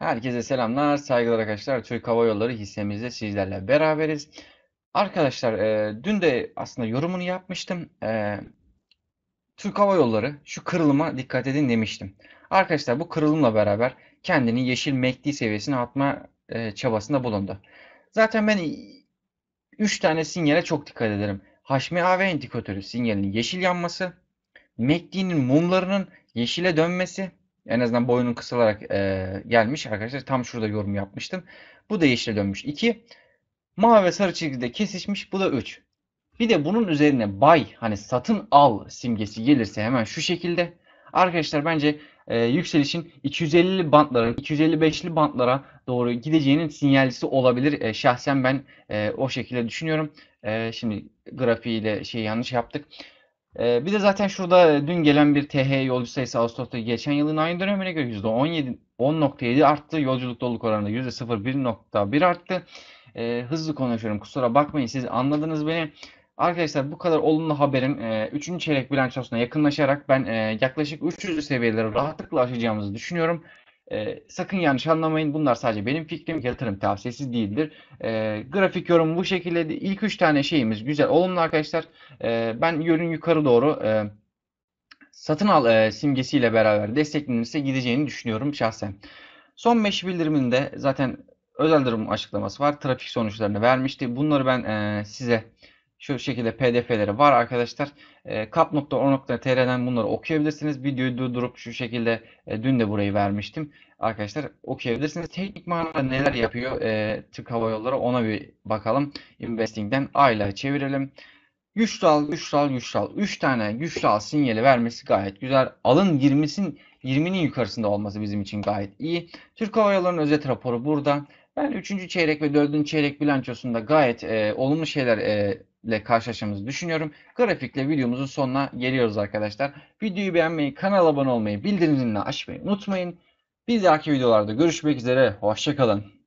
Herkese selamlar, saygılar arkadaşlar. Türk Hava Yolları hissemizde sizlerle beraberiz. Arkadaşlar e, dün de aslında yorumunu yapmıştım. E, Türk Hava Yolları şu kırılıma dikkat edin demiştim. Arkadaşlar bu kırılımla beraber kendini yeşil MACD seviyesine atma e, çabasında bulundu. Zaten ben 3 tane sinyale çok dikkat ederim. Haşmi HMAV indikatörü sinyalinin yeşil yanması, MACD'nin mumlarının yeşile dönmesi en azından boyunun kısalarak e, gelmiş arkadaşlar. Tam şurada yorum yapmıştım. Bu da yeşile dönmüş 2. Mavi ve sarı çizgide kesişmiş. Bu da 3. Bir de bunun üzerine buy hani satın al simgesi gelirse hemen şu şekilde. Arkadaşlar bence e, yükselişin 250'li bantlara, 255'li bantlara doğru gideceğinin sinyalisi olabilir. E, şahsen ben e, o şekilde düşünüyorum. E, şimdi grafiğiyle şey yanlış yaptık. Ee, bir de zaten şurada e, dün gelen bir TH yolcu sayısı Ağustos'ta geçen yılın aynı dönemine göre %17 10.7 arttı. Yolculuk doluluk oranında %0.1.1 arttı. Ee, hızlı konuşuyorum kusura bakmayın siz anladınız beni. Arkadaşlar bu kadar olumlu haberin 3. E, çeyrek bilançosuna yakınlaşarak ben e, yaklaşık 300 seviyeleri rahatlıkla aşacağımızı düşünüyorum. E, sakın yanlış anlamayın. Bunlar sadece benim fikrim. Yatırım tavsiyesi değildir. E, grafik yorum bu şekilde. İlk 3 tane şeyimiz güzel. Olumlu arkadaşlar. E, ben yönün yukarı doğru e, satın al e, simgesiyle beraber desteklenirse gideceğini düşünüyorum şahsen. Son 5 bildiriminde zaten özel durum açıklaması var. Trafik sonuçlarını vermişti. Bunları ben e, size şu şekilde pdf'leri var arkadaşlar. E, ee, kap.or.tr'den bunları okuyabilirsiniz. Videoyu durdurup şu şekilde e, dün de burayı vermiştim. Arkadaşlar okuyabilirsiniz. Teknik manada neler yapıyor e, Türk Hava Yolları ona bir bakalım. Investing'den ayla çevirelim. Güç dal, güç dal, güç dal. 3 tane güç dal sinyali vermesi gayet güzel. Alın 20'sin 20'nin yukarısında olması bizim için gayet iyi. Türk Hava Yolları'nın özet raporu burada. Ben 3. çeyrek ve 4. çeyrek bilançosunda gayet e, olumlu şeyler e, ile karşılaşacağımızı düşünüyorum. Grafikle videomuzun sonuna geliyoruz arkadaşlar. Videoyu beğenmeyi, kanala abone olmayı, bildirimlerini açmayı unutmayın. Bir dahaki videolarda görüşmek üzere. Hoşçakalın.